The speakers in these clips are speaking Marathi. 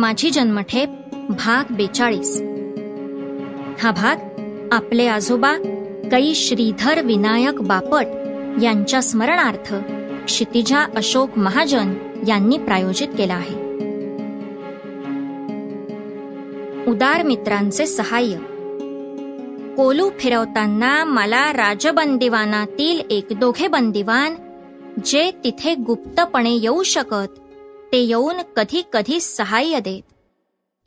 माझी जन्मठेप भाग बेचाळीस हा भाग आपले आजोबा कै श्रीधर विनायक बापट यांच्या स्मरणार्थ क्षितिजा अशोक महाजन यांनी प्रायोजित केला आहे उदार मित्रांचे सहाय्य कोलू फिरवताना मला राजबंदिवानातील एक दोघे बंदिवान जे तिथे गुप्तपणे येऊ शकत ते येऊन कधी कधी सहाय्य देत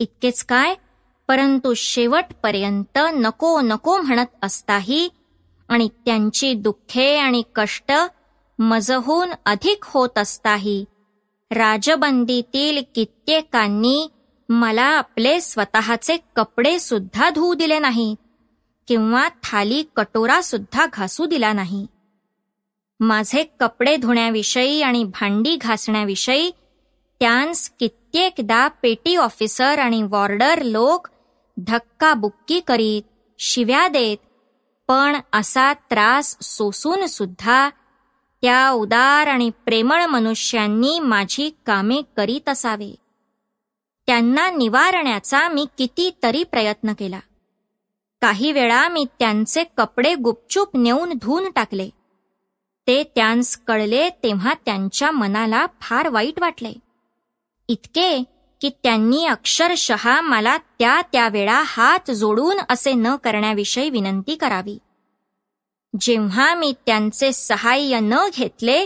इतकेच काय परंतु शेवटपर्यंत नको नको म्हणत असताही आणि त्यांची दुःखे आणि कष्ट मजहून अधिक होत असताही राजबंदीतील कित्येकांनी मला आपले स्वतःचे कपडे सुद्धा धुऊ दिले नाही किंवा थाली कटोरा सुद्धा घासू दिला नाही माझे कपडे धुण्याविषयी आणि भांडी घासण्याविषयी त्यांस कित्येकदा पेटी ऑफिसर आणि वॉर्डर लोक धक्काबुक्की करीत शिव्या देत पण असा त्रास सोसून सुद्धा त्या उदार आणि प्रेमळ मनुष्यांनी माझी कामे करीत असावे त्यांना निवारण्याचा मी कितीतरी प्रयत्न केला काही वेळा मी त्यांचे कपडे गुपचूप नेऊन धुऊन टाकले ते त्यांस कळले तेव्हा त्यांच्या मनाला फार वाईट वाटले इतके की त्यांनी अक्षरशः मला त्या त्यावेळा हात जोडून असे न करण्याविषयी विनंती करावी जेव्हा मी त्यांचे सहाय्य न घेतले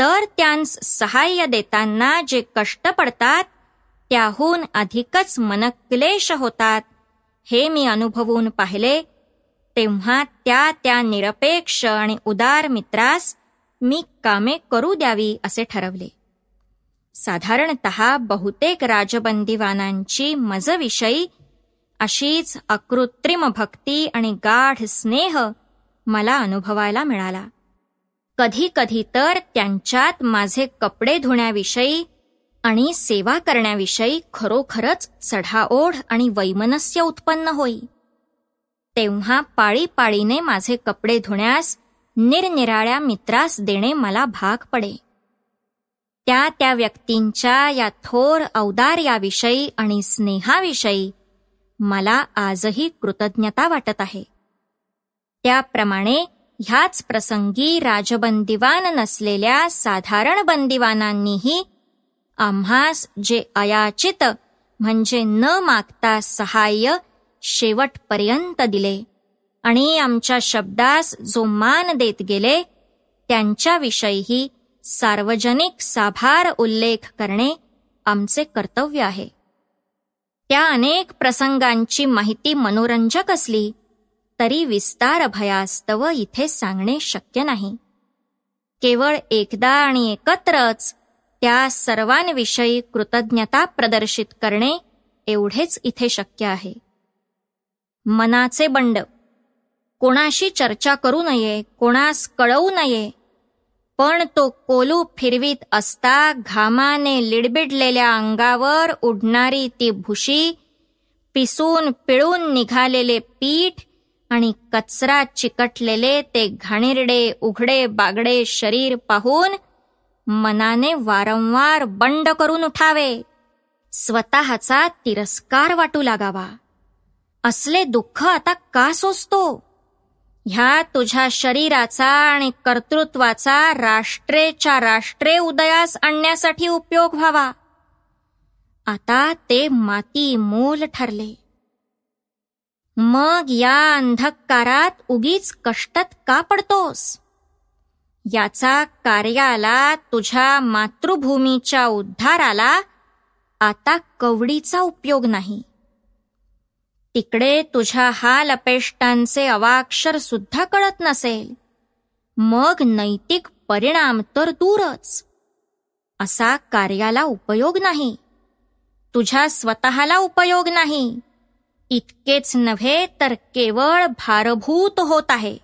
तर त्यांस सहाय्य देताना जे कष्ट पडतात त्याहून अधिकच मनक्लेश होतात हे मी अनुभवून पाहिले तेव्हा त्या त्या निरपेक्ष आणि उदार मित्रास मी कामे करू द्यावी असे ठरवले साधारणत बहुतेक राजबंदीवानांची मजविषयी अशीच अकृत्रिम भक्ती आणि गाढ स्नेह मला अनुभवायला मिळाला कधी कधी तर त्यांच्यात माझे कपडे धुण्याविषयी आणि सेवा करण्याविषयी खरोखरच चढाओढ आणि वैमनस्य उत्पन्न होई तेव्हा पाळी पाळीने माझे कपडे धुण्यास निरनिराळ्या मित्रास देणे मला भाग पडे त्या त्या व्यक्तींच्या या थोर औदार्याविषयी आणि स्नेहाविषयी मला आजही कृतज्ञता वाटत आहे त्याप्रमाणे ह्याच प्रसंगी राजबंदीवान नसलेल्या साधारण बंदिवानांनीही आम्हास जे अयाचित म्हणजे न मागता सहाय्य शेवटपर्यंत दिले आणि आमच्या शब्दास जो मान देत गेले त्यांच्याविषयीही सार्वजनिक साभार उल्लेख करणे आमचे कर्तव्य आहे त्या अनेक प्रसंगांची माहिती मनोरंजक असली तरी विस्तार भयास्तव इथे सांगणे शक्य नाही केवळ एकदा आणि एकत्रच त्या सर्वांविषयी कृतज्ञता प्रदर्शित करणे एवढेच इथे शक्य आहे मनाचे बंड कोणाशी चर्चा करू नये कोणास कळवू नये पण तो कोलू फिरवीत असता घामाने लिडबिडलेल्या अंगावर उडणारी ती भुशी पिसून पिळून निघालेले पीठ आणि कचरा चिकटलेले ते घाणिरडे उघडे बागडे शरीर पाहून मनाने वारंवार बंड करून उठावे स्वतःचा तिरस्कार वाटू लागावा असले दुःख आता का सोसतो ह्या तुझ्या शरीराचा आणि कर्तृत्वाचा राष्ट्रेच्या राष्ट्रे उदयास आणण्यासाठी उपयोग व्हावा आता ते माती मोल ठरले मग या अंधकारात उगीच कष्टत का पडतोस याचा कार्याला तुझ्या मातृभूमीच्या उद्धाराला आता कवडीचा उपयोग नाही तिकडे तुझ्या हाल अपेष्टांचे अवाक्षर सुद्धा कळत नसेल मग नैतिक परिणाम तर दूरच असा कार्याला उपयोग नाही तुझ्या स्वतःला उपयोग नाही इतकेच नव्हे तर केवळ भारभूत होत आहे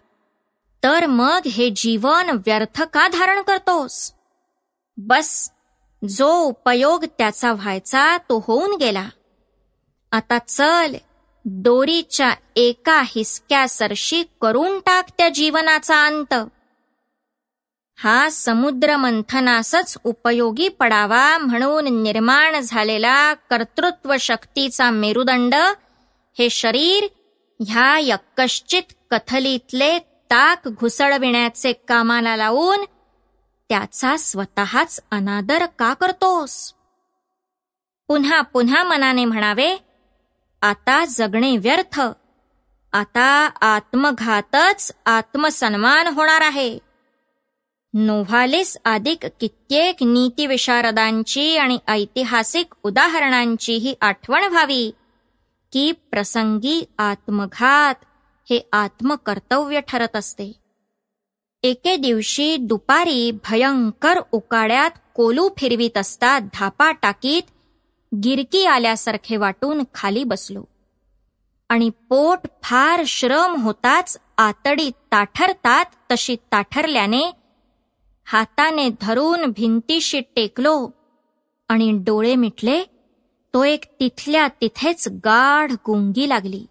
तर मग हे जीवन व्यर्थ का धारण करतोस बस जो उपयोग त्याचा व्हायचा तो होऊन गेला आता चल दोरीच्या एका सरशी करून टाक त्या जीवनाचा अंत हा समुद्र मंथनासच उपयोगी पडावा म्हणून निर्माण झालेला कर्तृत्व शक्तीचा मेरुदंड हे शरीर ह्या यक्कश्चित कथलीतले ताक घुसळविण्याचे कामाला लावून त्याचा स्वतःच अनादर का करतोस पुन्हा पुन्हा मनाने म्हणावे आता जगणे व्यर्थ आता आत्मघातच आत्मसन्मान होणार आहे नोव्हालेस अधिक कित्येक नीतिविशारदांची आणि ऐतिहासिक उदाहरणांची ही आठवण व्हावी की प्रसंगी आत्मघात हे आत्मकर्तव्य ठरत असते एके दिवशी दुपारी भयंकर उकाड्यात कोलू फिरवीत असता धापा टाकीत गिरकी आल्यासारखे वाटून खाली बसलो आणि पोट फार श्रम होताच आतडी ताठरतात तशी ताठरल्याने हाताने धरून भिंतीशी टेकलो आणि डोळे मिटले तो एक तिथल्या तिथेच गाढ गुंगी लागली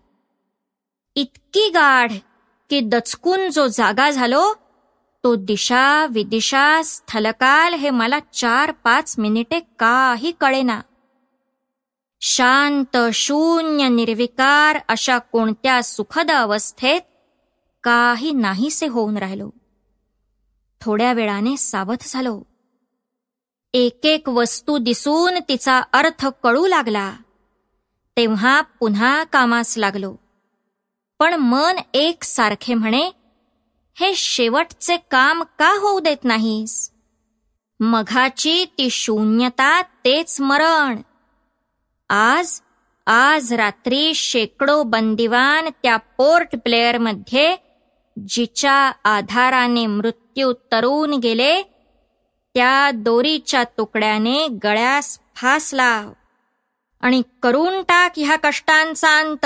इतकी गाढ की दचकून जो जागा झालो तो दिशा विदिशा स्थलकाल हे मला चार पाच मिनिटे काही कळेना शांत शून्य निर्विकार अशा कोणत्या सुखद अवस्थेत काही नाहीसे होऊन राहिलो थोड्या वेळाने सावध झालो एक एक वस्तू दिसून तिचा अर्थ कळू लागला तेव्हा पुन्हा कामास लागलो पण मन एक सारखे म्हणे हे शेवटचे काम का होऊ देत नाहीस मघाची ती शून्यता तेच मरण आज आज रात्री शेकडो बंदिवान त्या पोर्ट मध्ये जिच्या आधाराने मृत्यू तरून गेले त्या दोरीच्या तुकड्याने गळ्यास फासला आणि करून टाक ह्या कष्टांचा अंत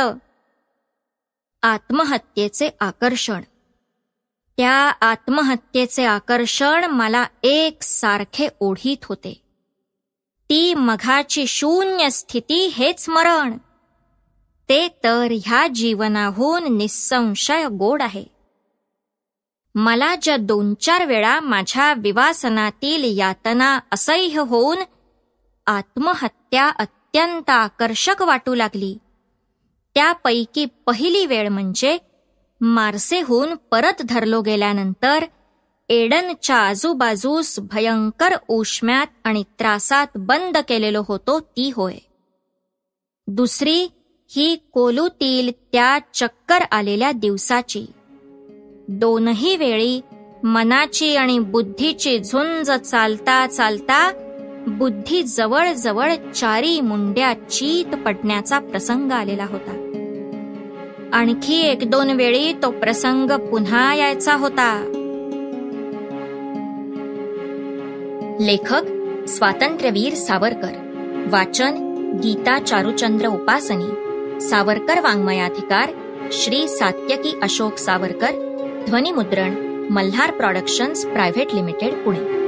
आत्महत्येचे आकर्षण त्या आत्महत्येचे आकर्षण मला एक सारखे ओढीत होते ती मघाची शून्य स्थिती हेच मरण ते तर ह्या जीवनाहून निसंशय गोड आहे मला ज्या दोन चार वेळा माझ्या विवासनातील यातना असह्य होऊन आत्महत्या अत्यंत आकर्षक वाटू लागली त्यापैकी पहिली वेळ म्हणजे मारसेहून परत धरलो गेल्यानंतर एडनच्या आजूबाजूस भयंकर उष्म्यात आणि त्रासात बंद केलेलो होतो ती होय दुसरी ही कोलूतील त्या चक्कर आलेल्या दिवसाची दोनही वेळी मनाची आणि बुद्धीची झुंज चालता चालता बुद्धी जवळजवळ चारी मुंड्या चीत पडण्याचा प्रसंग आलेला होता आणखी एक दोन वेळी तो प्रसंग पुन्हा यायचा होता लेखक स्वातंत्र्यवीर सावरकर वाचन गीता चारुचंद्र उपासनी सावरकर वाङ्मयाधिकार श्री सात्यकी अशोक सावरकर ध्वनिमुद्रण Malhar productions private limited Pune